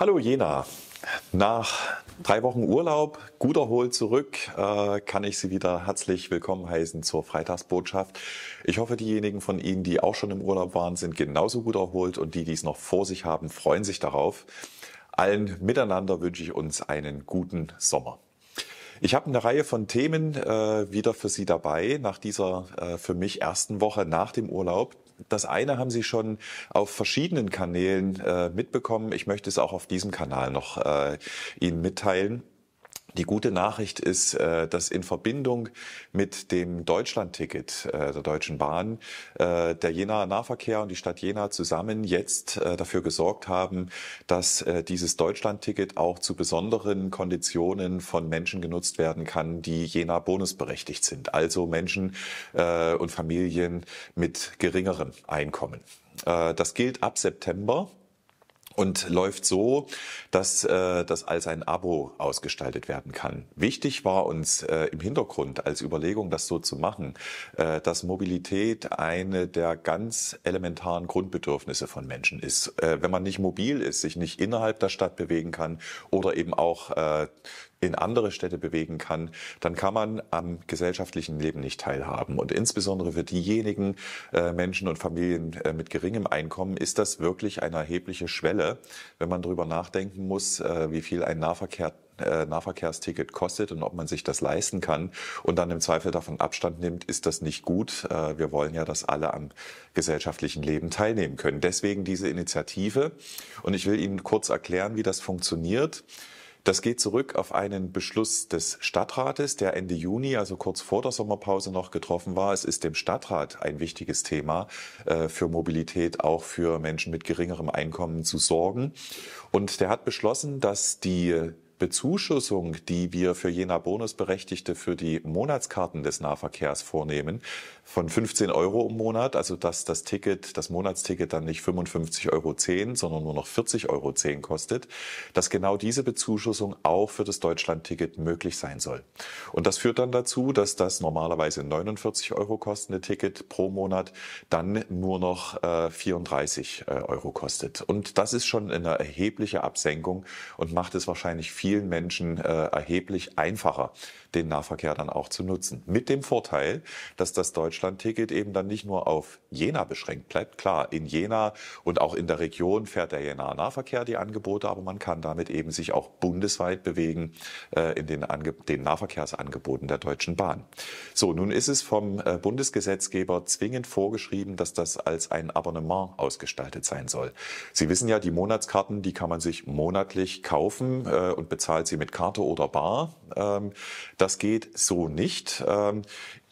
Hallo Jena. Nach drei Wochen Urlaub, gut erholt zurück, äh, kann ich Sie wieder herzlich willkommen heißen zur Freitagsbotschaft. Ich hoffe, diejenigen von Ihnen, die auch schon im Urlaub waren, sind genauso gut erholt und die, die es noch vor sich haben, freuen sich darauf. Allen miteinander wünsche ich uns einen guten Sommer. Ich habe eine Reihe von Themen äh, wieder für Sie dabei nach dieser äh, für mich ersten Woche nach dem Urlaub das eine haben Sie schon auf verschiedenen Kanälen äh, mitbekommen. Ich möchte es auch auf diesem Kanal noch äh, Ihnen mitteilen. Die gute Nachricht ist, äh, dass in Verbindung mit dem Deutschlandticket äh, der Deutschen Bahn äh, der Jenaer Nahverkehr und die Stadt Jena zusammen jetzt dafür gesorgt haben, dass dieses Deutschlandticket auch zu besonderen Konditionen von Menschen genutzt werden kann, die Jena bonusberechtigt sind, also Menschen und Familien mit geringerem Einkommen. Das gilt ab September und läuft so, dass äh, das als ein Abo ausgestaltet werden kann. Wichtig war uns äh, im Hintergrund als Überlegung, das so zu machen, äh, dass Mobilität eine der ganz elementaren Grundbedürfnisse von Menschen ist. Äh, wenn man nicht mobil ist, sich nicht innerhalb der Stadt bewegen kann oder eben auch äh, in andere Städte bewegen kann, dann kann man am gesellschaftlichen Leben nicht teilhaben. Und insbesondere für diejenigen äh, Menschen und Familien äh, mit geringem Einkommen ist das wirklich eine erhebliche Schwelle, wenn man darüber nachdenken muss, äh, wie viel ein Nahverkehr äh, Nahverkehrsticket kostet und ob man sich das leisten kann und dann im Zweifel davon Abstand nimmt, ist das nicht gut. Äh, wir wollen ja, dass alle am gesellschaftlichen Leben teilnehmen können. Deswegen diese Initiative. Und ich will Ihnen kurz erklären, wie das funktioniert. Das geht zurück auf einen Beschluss des Stadtrates, der Ende Juni, also kurz vor der Sommerpause noch getroffen war. Es ist dem Stadtrat ein wichtiges Thema, äh, für Mobilität auch für Menschen mit geringerem Einkommen zu sorgen. Und der hat beschlossen, dass die Bezuschussung, die wir für jener Bonusberechtigte für die Monatskarten des Nahverkehrs vornehmen, von 15 Euro im Monat, also dass das Ticket, das Monatsticket dann nicht 55,10 Euro, sondern nur noch 40,10 Euro kostet, dass genau diese Bezuschussung auch für das Deutschlandticket möglich sein soll. Und das führt dann dazu, dass das normalerweise 49 Euro kostende Ticket pro Monat dann nur noch äh, 34 äh, Euro kostet. Und das ist schon eine erhebliche Absenkung und macht es wahrscheinlich vielen Menschen äh, erheblich einfacher, den Nahverkehr dann auch zu nutzen. Mit dem Vorteil, dass das Deutschlandticket eben dann nicht nur auf Jena beschränkt bleibt. Klar, in Jena und auch in der Region fährt der Jena Nahverkehr die Angebote, aber man kann damit eben sich auch bundesweit bewegen äh, in den, Ange den Nahverkehrsangeboten der Deutschen Bahn. So, nun ist es vom äh, Bundesgesetzgeber zwingend vorgeschrieben, dass das als ein Abonnement ausgestaltet sein soll. Sie wissen ja, die Monatskarten, die kann man sich monatlich kaufen äh, und bezahlt sie mit Karte oder Bar. Ähm, das geht so nicht. Ähm,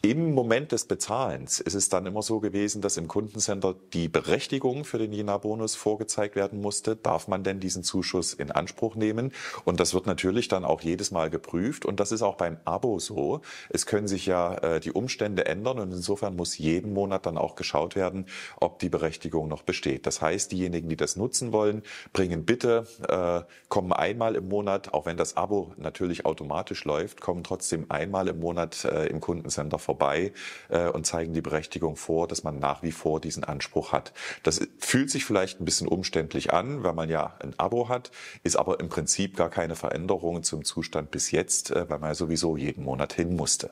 im Moment des Bezahlens ist es dann immer so gewesen, dass im Kundencenter die Berechtigung für den Jena-Bonus vorgezeigt werden musste. Darf man denn diesen Zuschuss in Anspruch nehmen? Und das wird natürlich dann auch jedes Mal geprüft. Und das ist auch beim Abo so. Es können sich ja äh, die Umstände ändern. Und insofern muss jeden Monat dann auch geschaut werden, ob die Berechtigung noch besteht. Das heißt, diejenigen, die das nutzen wollen, bringen bitte, äh, kommen einmal im Monat, auch wenn das Abo natürlich automatisch läuft, kommen trotzdem einmal im Monat äh, im Kundencenter vorbei äh, und zeigen die Berechtigung vor, dass man nach wie vor diesen Anspruch hat. Das fühlt sich vielleicht ein bisschen umständlich an, weil man ja ein Abo hat, ist aber im Prinzip gar keine Veränderung zum Zustand bis jetzt, äh, weil man ja sowieso jeden Monat hin musste.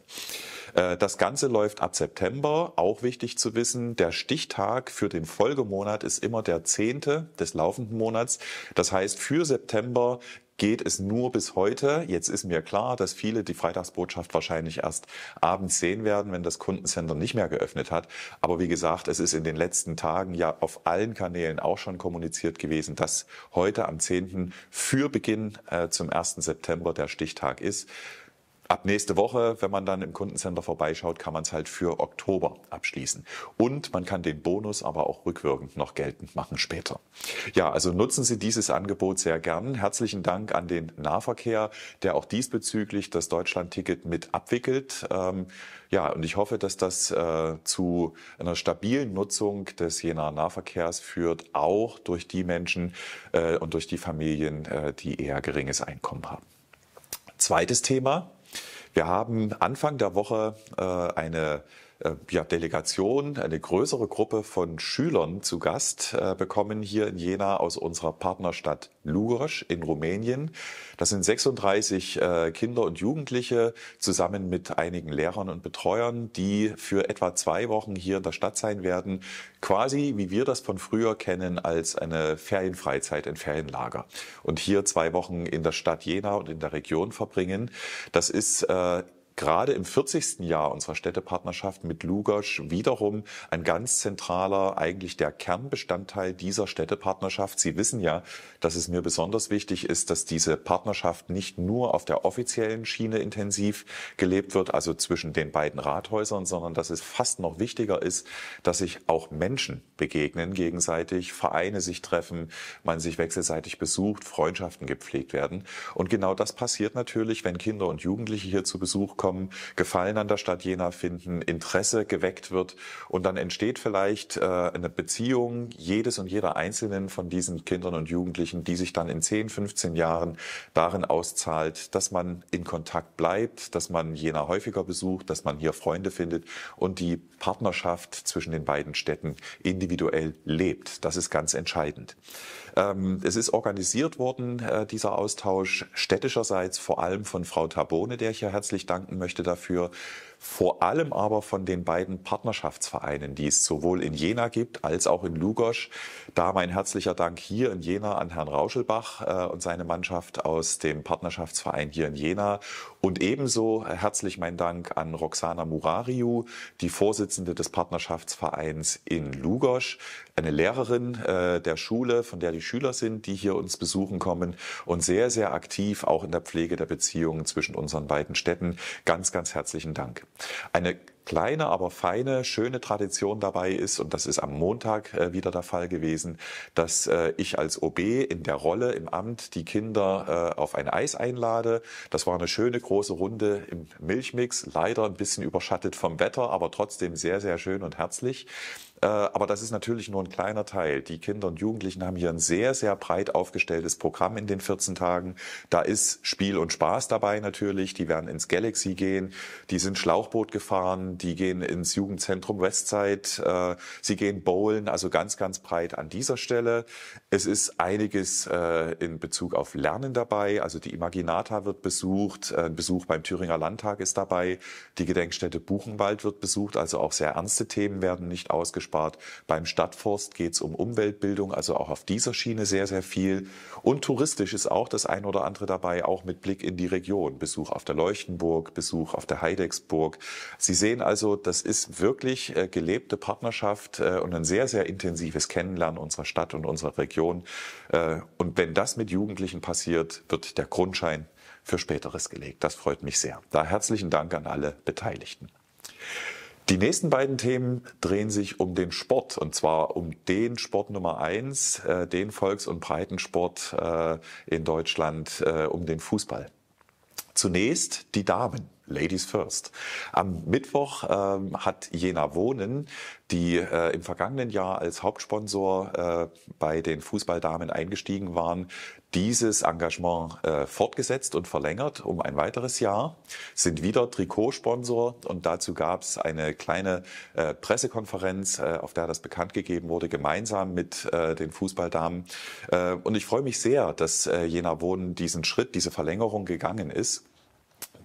Äh, das Ganze läuft ab September. Auch wichtig zu wissen, der Stichtag für den Folgemonat ist immer der 10. des laufenden Monats. Das heißt, für September geht es nur bis heute. Jetzt ist mir klar, dass viele die Freitagsbotschaft wahrscheinlich erst abends sehen werden, wenn das Kundencenter nicht mehr geöffnet hat. Aber wie gesagt, es ist in den letzten Tagen ja auf allen Kanälen auch schon kommuniziert gewesen, dass heute am 10. für Beginn äh, zum 1. September der Stichtag ist. Ab nächste Woche, wenn man dann im Kundencenter vorbeischaut, kann man es halt für Oktober abschließen. Und man kann den Bonus aber auch rückwirkend noch geltend machen später. Ja, also nutzen Sie dieses Angebot sehr gern. Herzlichen Dank an den Nahverkehr, der auch diesbezüglich das Deutschlandticket mit abwickelt. Ähm, ja, und ich hoffe, dass das äh, zu einer stabilen Nutzung des Jenaer Nahverkehrs führt, auch durch die Menschen äh, und durch die Familien, äh, die eher geringes Einkommen haben. Zweites Thema, wir haben Anfang der Woche äh, eine äh, ja, Delegation, eine größere Gruppe von Schülern zu Gast äh, bekommen hier in Jena aus unserer Partnerstadt Lursch in Rumänien. Das sind 36 äh, Kinder und Jugendliche zusammen mit einigen Lehrern und Betreuern, die für etwa zwei Wochen hier in der Stadt sein werden. Quasi, wie wir das von früher kennen, als eine Ferienfreizeit, ein Ferienlager. Und hier zwei Wochen in der Stadt Jena und in der Region verbringen. Das ist gerade im 40. Jahr unserer Städtepartnerschaft mit Lugosch wiederum ein ganz zentraler, eigentlich der Kernbestandteil dieser Städtepartnerschaft. Sie wissen ja, dass es mir besonders wichtig ist, dass diese Partnerschaft nicht nur auf der offiziellen Schiene intensiv gelebt wird, also zwischen den beiden Rathäusern, sondern dass es fast noch wichtiger ist, dass sich auch Menschen begegnen gegenseitig, Vereine sich treffen, man sich wechselseitig besucht, Freundschaften gepflegt werden. Und genau das passiert natürlich, wenn Kinder und Jugendliche hier zu Besuch kommen bekommen, Gefallen an der Stadt Jena finden, Interesse geweckt wird und dann entsteht vielleicht äh, eine Beziehung jedes und jeder Einzelnen von diesen Kindern und Jugendlichen, die sich dann in 10, 15 Jahren darin auszahlt, dass man in Kontakt bleibt, dass man Jena häufiger besucht, dass man hier Freunde findet und die Partnerschaft zwischen den beiden Städten individuell lebt. Das ist ganz entscheidend. Ähm, es ist organisiert worden, äh, dieser Austausch städtischerseits, vor allem von Frau Tabone, der ich ja herzlich danken möchte dafür, vor allem aber von den beiden Partnerschaftsvereinen, die es sowohl in Jena gibt als auch in Lugosch. Da mein herzlicher Dank hier in Jena an Herrn Rauschelbach äh, und seine Mannschaft aus dem Partnerschaftsverein hier in Jena und ebenso herzlich mein Dank an Roxana Murariu, die Vorsitzende des Partnerschaftsvereins in Lugosch, eine Lehrerin äh, der Schule, von der die Schüler sind, die hier uns besuchen kommen und sehr, sehr aktiv auch in der Pflege der Beziehungen zwischen unseren beiden Städten. Ganz, ganz herzlichen Dank. Eine kleine, aber feine, schöne Tradition dabei ist, und das ist am Montag äh, wieder der Fall gewesen, dass äh, ich als OB in der Rolle im Amt die Kinder äh, auf ein Eis einlade. Das war eine schöne große Runde im Milchmix, leider ein bisschen überschattet vom Wetter, aber trotzdem sehr, sehr schön und herzlich. Äh, aber das ist natürlich nur ein kleiner Teil. Die Kinder und Jugendlichen haben hier ein sehr, sehr breit aufgestelltes Programm in den 14 Tagen. Da ist Spiel und Spaß dabei natürlich. Die werden ins Galaxy gehen, die sind Schlauchboot gefahren, die gehen ins Jugendzentrum Westside, äh, sie gehen bowlen, also ganz, ganz breit an dieser Stelle. Es ist einiges äh, in Bezug auf Lernen dabei. Also die Imaginata wird besucht, ein Besuch beim Thüringer Landtag ist dabei, die Gedenkstätte Buchenwald wird besucht, also auch sehr ernste Themen werden nicht ausgeschlossen gespart. Beim Stadtforst geht es um Umweltbildung, also auch auf dieser Schiene sehr, sehr viel. Und touristisch ist auch das ein oder andere dabei, auch mit Blick in die Region. Besuch auf der Leuchtenburg, Besuch auf der Heidecksburg. Sie sehen also, das ist wirklich äh, gelebte Partnerschaft äh, und ein sehr, sehr intensives Kennenlernen unserer Stadt und unserer Region. Äh, und wenn das mit Jugendlichen passiert, wird der Grundschein für Späteres gelegt. Das freut mich sehr. Da herzlichen Dank an alle Beteiligten. Die nächsten beiden Themen drehen sich um den Sport und zwar um den Sport Nummer eins, äh, den Volks- und Breitensport äh, in Deutschland, äh, um den Fußball. Zunächst die Damen. Ladies first. Am Mittwoch ähm, hat Jena Wohnen, die äh, im vergangenen Jahr als Hauptsponsor äh, bei den Fußballdamen eingestiegen waren, dieses Engagement äh, fortgesetzt und verlängert um ein weiteres Jahr, sind wieder Trikotsponsor und dazu gab es eine kleine äh, Pressekonferenz, äh, auf der das bekannt gegeben wurde, gemeinsam mit äh, den Fußballdamen. Äh, und ich freue mich sehr, dass äh, Jena Wohnen diesen Schritt, diese Verlängerung gegangen ist.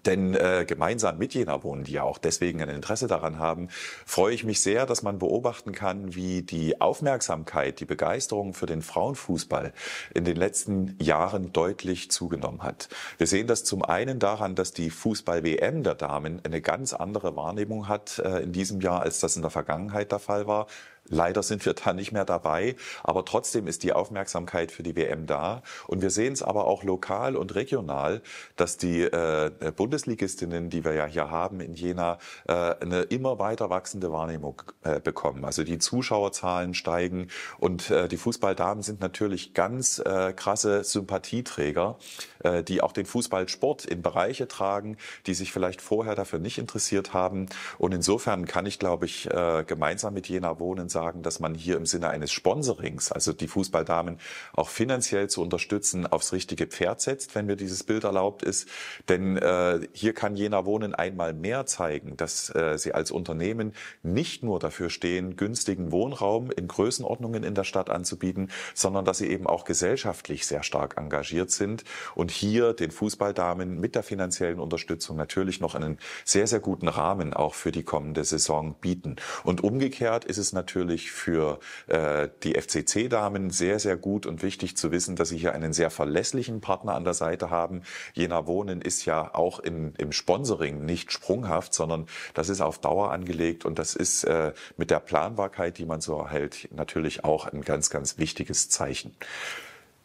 Denn äh, gemeinsam mit Jena wohnen, die ja auch deswegen ein Interesse daran haben, freue ich mich sehr, dass man beobachten kann, wie die Aufmerksamkeit, die Begeisterung für den Frauenfußball in den letzten Jahren deutlich zugenommen hat. Wir sehen das zum einen daran, dass die Fußball-WM der Damen eine ganz andere Wahrnehmung hat äh, in diesem Jahr, als das in der Vergangenheit der Fall war. Leider sind wir da nicht mehr dabei, aber trotzdem ist die Aufmerksamkeit für die WM da. Und wir sehen es aber auch lokal und regional, dass die äh, Bundesligistinnen, die wir ja hier haben in Jena, äh, eine immer weiter wachsende Wahrnehmung äh, bekommen. Also die Zuschauerzahlen steigen und äh, die Fußballdamen sind natürlich ganz äh, krasse Sympathieträger, äh, die auch den Fußballsport in Bereiche tragen, die sich vielleicht vorher dafür nicht interessiert haben. Und insofern kann ich, glaube ich, gemeinsam mit Jena wohnen sagen, dass man hier im Sinne eines Sponsorings, also die Fußballdamen auch finanziell zu unterstützen, aufs richtige Pferd setzt, wenn mir dieses Bild erlaubt ist. Denn äh, hier kann Jena Wohnen einmal mehr zeigen, dass äh, sie als Unternehmen nicht nur dafür stehen, günstigen Wohnraum in Größenordnungen in der Stadt anzubieten, sondern dass sie eben auch gesellschaftlich sehr stark engagiert sind und hier den Fußballdamen mit der finanziellen Unterstützung natürlich noch einen sehr, sehr guten Rahmen auch für die kommende Saison bieten. Und umgekehrt ist es natürlich natürlich für äh, die FCC-Damen sehr, sehr gut und wichtig zu wissen, dass sie hier einen sehr verlässlichen Partner an der Seite haben. Jena Wohnen ist ja auch in, im Sponsoring nicht sprunghaft, sondern das ist auf Dauer angelegt und das ist äh, mit der Planbarkeit, die man so erhält, natürlich auch ein ganz, ganz wichtiges Zeichen.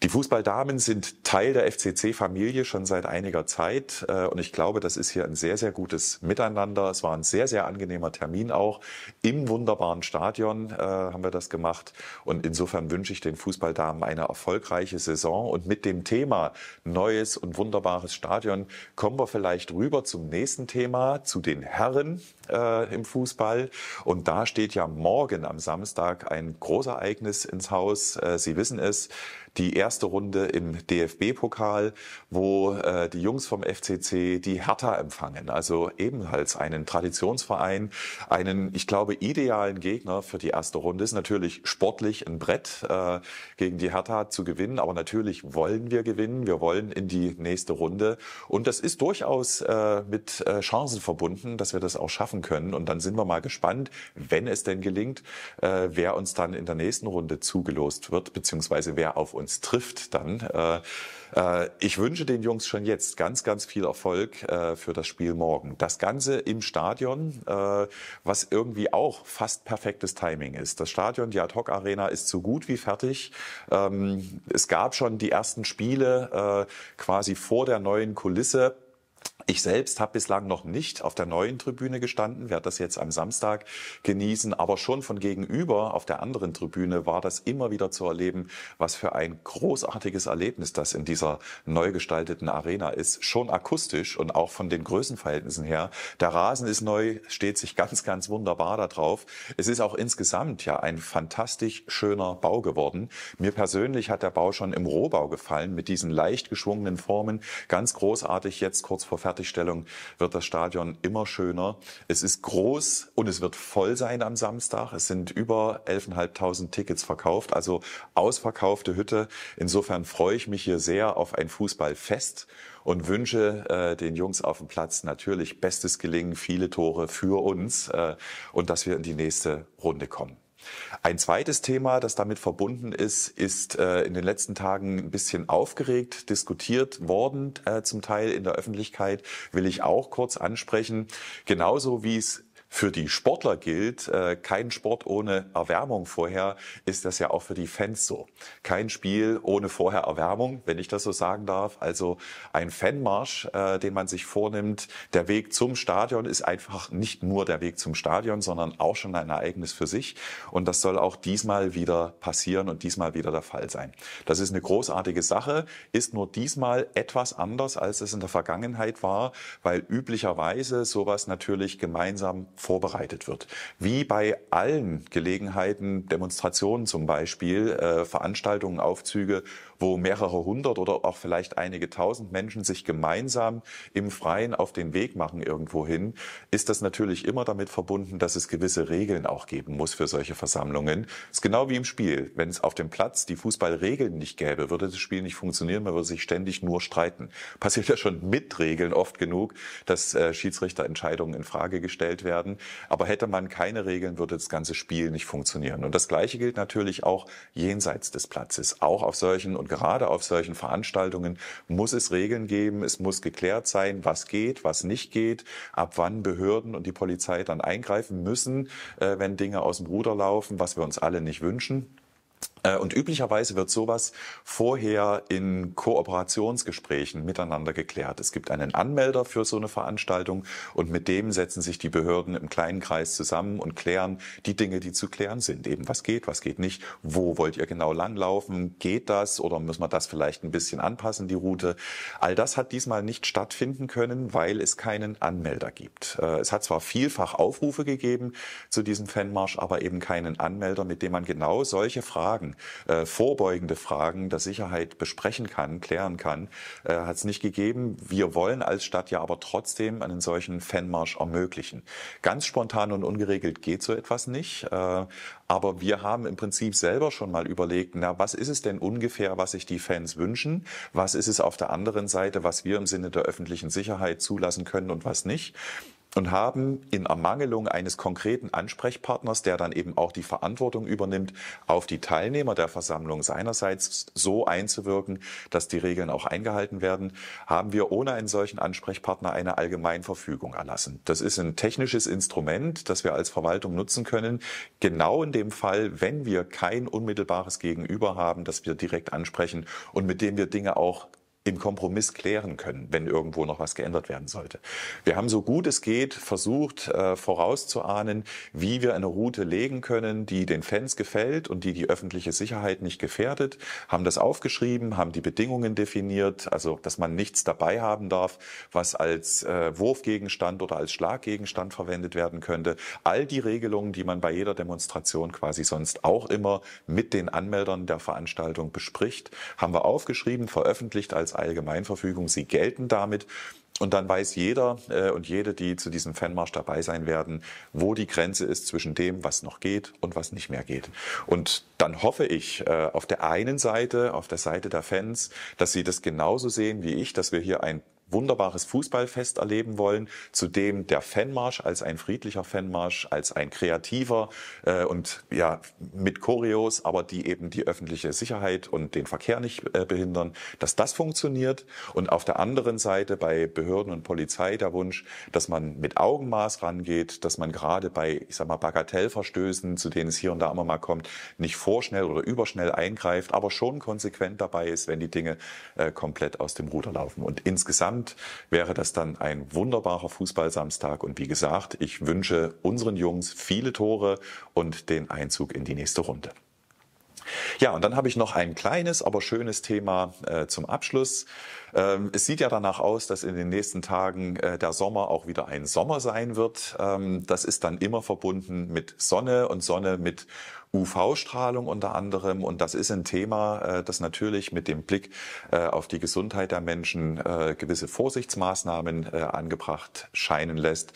Die Fußballdamen sind Teil der FCC-Familie schon seit einiger Zeit äh, und ich glaube, das ist hier ein sehr, sehr gutes Miteinander. Es war ein sehr, sehr angenehmer Termin auch. Im wunderbaren Stadion äh, haben wir das gemacht und insofern wünsche ich den Fußballdamen eine erfolgreiche Saison und mit dem Thema neues und wunderbares Stadion kommen wir vielleicht rüber zum nächsten Thema, zu den Herren äh, im Fußball und da steht ja morgen am Samstag ein Großereignis ins Haus. Sie wissen es die erste Runde im DFB-Pokal, wo äh, die Jungs vom FCC die Hertha empfangen. Also ebenfalls einen Traditionsverein, einen, ich glaube, idealen Gegner für die erste Runde. Ist natürlich sportlich ein Brett, äh, gegen die Hertha zu gewinnen. Aber natürlich wollen wir gewinnen. Wir wollen in die nächste Runde. Und das ist durchaus äh, mit äh, Chancen verbunden, dass wir das auch schaffen können. Und dann sind wir mal gespannt, wenn es denn gelingt, äh, wer uns dann in der nächsten Runde zugelost wird, beziehungsweise wer auf uns uns trifft dann. Äh, äh, ich wünsche den Jungs schon jetzt ganz, ganz viel Erfolg äh, für das Spiel morgen. Das Ganze im Stadion, was irgendwie auch fast perfektes Timing ist. Das Stadion, die Ad-Hoc-Arena ist so gut wie fertig. Ähm, es gab schon die ersten Spiele quasi vor der neuen Kulisse ich selbst habe bislang noch nicht auf der neuen Tribüne gestanden, werde das jetzt am Samstag genießen, aber schon von gegenüber auf der anderen Tribüne war das immer wieder zu erleben, was für ein großartiges Erlebnis das in dieser neu gestalteten Arena ist, schon akustisch und auch von den Größenverhältnissen her. Der Rasen ist neu, steht sich ganz, ganz wunderbar da drauf. Es ist auch insgesamt ja ein fantastisch schöner Bau geworden. Mir persönlich hat der Bau schon im Rohbau gefallen, mit diesen leicht geschwungenen Formen, ganz großartig jetzt kurz vor Fertig Fertigstellung wird das Stadion immer schöner. Es ist groß und es wird voll sein am Samstag. Es sind über 11.500 Tickets verkauft, also ausverkaufte Hütte. Insofern freue ich mich hier sehr auf ein Fußballfest und wünsche äh, den Jungs auf dem Platz natürlich bestes Gelingen, viele Tore für uns äh, und dass wir in die nächste Runde kommen. Ein zweites Thema, das damit verbunden ist, ist äh, in den letzten Tagen ein bisschen aufgeregt diskutiert worden, äh, zum Teil in der Öffentlichkeit, will ich auch kurz ansprechen. Genauso wie es für die Sportler gilt, äh, kein Sport ohne Erwärmung vorher, ist das ja auch für die Fans so. Kein Spiel ohne vorher Erwärmung, wenn ich das so sagen darf. Also ein Fanmarsch, äh, den man sich vornimmt. Der Weg zum Stadion ist einfach nicht nur der Weg zum Stadion, sondern auch schon ein Ereignis für sich. Und das soll auch diesmal wieder passieren und diesmal wieder der Fall sein. Das ist eine großartige Sache, ist nur diesmal etwas anders, als es in der Vergangenheit war, weil üblicherweise sowas natürlich gemeinsam vorbereitet wird. Wie bei allen Gelegenheiten, Demonstrationen zum Beispiel, äh, Veranstaltungen, Aufzüge, wo mehrere hundert oder auch vielleicht einige tausend Menschen sich gemeinsam im Freien auf den Weg machen irgendwohin, ist das natürlich immer damit verbunden, dass es gewisse Regeln auch geben muss für solche Versammlungen. Das ist genau wie im Spiel. Wenn es auf dem Platz die Fußballregeln nicht gäbe, würde das Spiel nicht funktionieren, man würde sich ständig nur streiten. Passiert ja schon mit Regeln oft genug, dass äh, Schiedsrichterentscheidungen in Frage gestellt werden werden. Aber hätte man keine Regeln, würde das ganze Spiel nicht funktionieren. Und das Gleiche gilt natürlich auch jenseits des Platzes. Auch auf solchen und gerade auf solchen Veranstaltungen muss es Regeln geben. Es muss geklärt sein, was geht, was nicht geht, ab wann Behörden und die Polizei dann eingreifen müssen, äh, wenn Dinge aus dem Ruder laufen, was wir uns alle nicht wünschen. Äh, und üblicherweise wird sowas vorher in Kooperationsgesprächen miteinander geklärt. Es gibt einen Anmelder für so eine Veranstaltung und mit dem setzen sich die Behörden im kleinen Kreis zusammen und klären die Dinge, die zu klären sind. Eben was geht, was geht nicht, wo wollt ihr genau langlaufen, geht das oder müssen wir das vielleicht ein bisschen anpassen, die Route. All das hat diesmal nicht stattfinden können, weil es keinen Anmelder gibt. Äh, es hat zwar vielfach Aufrufe gegeben zu diesem Fanmarsch, aber eben keinen Anmelder, mit dem man genau solche Fragen Fragen, äh, vorbeugende Fragen der Sicherheit besprechen kann, klären kann, äh, hat es nicht gegeben. Wir wollen als Stadt ja aber trotzdem einen solchen Fanmarsch ermöglichen. Ganz spontan und ungeregelt geht so etwas nicht. Äh, aber wir haben im Prinzip selber schon mal überlegt, na, was ist es denn ungefähr, was sich die Fans wünschen? Was ist es auf der anderen Seite, was wir im Sinne der öffentlichen Sicherheit zulassen können und was nicht? und haben in Ermangelung eines konkreten Ansprechpartners, der dann eben auch die Verantwortung übernimmt, auf die Teilnehmer der Versammlung seinerseits so einzuwirken, dass die Regeln auch eingehalten werden, haben wir ohne einen solchen Ansprechpartner eine Allgemeinverfügung erlassen. Das ist ein technisches Instrument, das wir als Verwaltung nutzen können, genau in dem Fall, wenn wir kein unmittelbares Gegenüber haben, das wir direkt ansprechen und mit dem wir Dinge auch im Kompromiss klären können, wenn irgendwo noch was geändert werden sollte. Wir haben so gut es geht versucht, äh, vorauszuahnen, wie wir eine Route legen können, die den Fans gefällt und die die öffentliche Sicherheit nicht gefährdet, haben das aufgeschrieben, haben die Bedingungen definiert, also dass man nichts dabei haben darf, was als äh, Wurfgegenstand oder als Schlaggegenstand verwendet werden könnte. All die Regelungen, die man bei jeder Demonstration quasi sonst auch immer mit den Anmeldern der Veranstaltung bespricht, haben wir aufgeschrieben, veröffentlicht als Allgemeinverfügung. Sie gelten damit. Und dann weiß jeder äh, und jede, die zu diesem Fanmarsch dabei sein werden, wo die Grenze ist zwischen dem, was noch geht und was nicht mehr geht. Und dann hoffe ich äh, auf der einen Seite, auf der Seite der Fans, dass sie das genauso sehen wie ich, dass wir hier ein wunderbares Fußballfest erleben wollen, zu dem der Fanmarsch als ein friedlicher Fanmarsch, als ein kreativer äh, und ja mit Choreos, aber die eben die öffentliche Sicherheit und den Verkehr nicht äh, behindern, dass das funktioniert und auf der anderen Seite bei Behörden und Polizei der Wunsch, dass man mit Augenmaß rangeht, dass man gerade bei ich sag mal Bagatellverstößen, zu denen es hier und da immer mal kommt, nicht vorschnell oder überschnell eingreift, aber schon konsequent dabei ist, wenn die Dinge äh, komplett aus dem Ruder laufen und insgesamt Land wäre das dann ein wunderbarer Fußballsamstag. Und wie gesagt, ich wünsche unseren Jungs viele Tore und den Einzug in die nächste Runde. Ja, und dann habe ich noch ein kleines, aber schönes Thema äh, zum Abschluss. Ähm, es sieht ja danach aus, dass in den nächsten Tagen äh, der Sommer auch wieder ein Sommer sein wird. Ähm, das ist dann immer verbunden mit Sonne und Sonne mit UV-Strahlung unter anderem. Und das ist ein Thema, äh, das natürlich mit dem Blick äh, auf die Gesundheit der Menschen äh, gewisse Vorsichtsmaßnahmen angebracht scheinen lässt.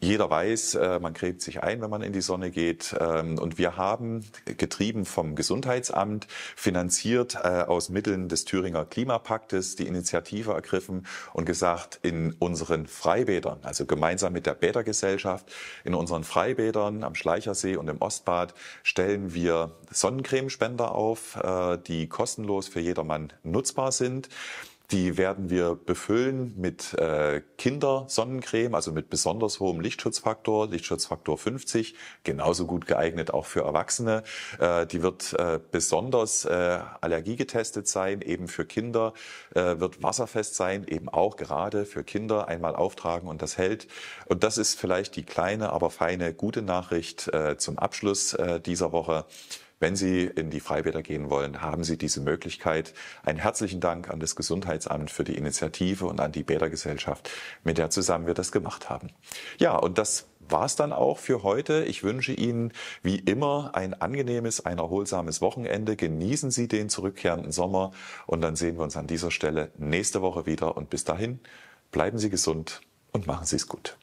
Jeder weiß, man gräbt sich ein, wenn man in die Sonne geht. Ähm, und wir haben, getrieben vom Gesundheitsamt, finanziert aus Mitteln des Thüringer Klimapaktes die Initiative ergriffen und gesagt, in unseren Freibädern, also gemeinsam mit der Bädergesellschaft, in unseren Freibädern am Schleichersee und im Ostbad stellen stellen wir Sonnencremespender auf, äh, die kostenlos für jedermann nutzbar sind. Die werden wir befüllen mit äh, Kindersonnencreme, also mit besonders hohem Lichtschutzfaktor, Lichtschutzfaktor 50, genauso gut geeignet auch für Erwachsene. Äh, die wird äh, besonders äh, allergiegetestet sein, eben für Kinder, äh, wird wasserfest sein, eben auch gerade für Kinder einmal auftragen und das hält. Und das ist vielleicht die kleine, aber feine, gute Nachricht äh, zum Abschluss äh, dieser Woche. Wenn Sie in die Freibäder gehen wollen, haben Sie diese Möglichkeit. Einen herzlichen Dank an das Gesundheitsamt für die Initiative und an die Bädergesellschaft, mit der zusammen wir das gemacht haben. Ja, und das war es dann auch für heute. Ich wünsche Ihnen wie immer ein angenehmes, ein erholsames Wochenende. Genießen Sie den zurückkehrenden Sommer und dann sehen wir uns an dieser Stelle nächste Woche wieder. Und bis dahin, bleiben Sie gesund und machen Sie es gut.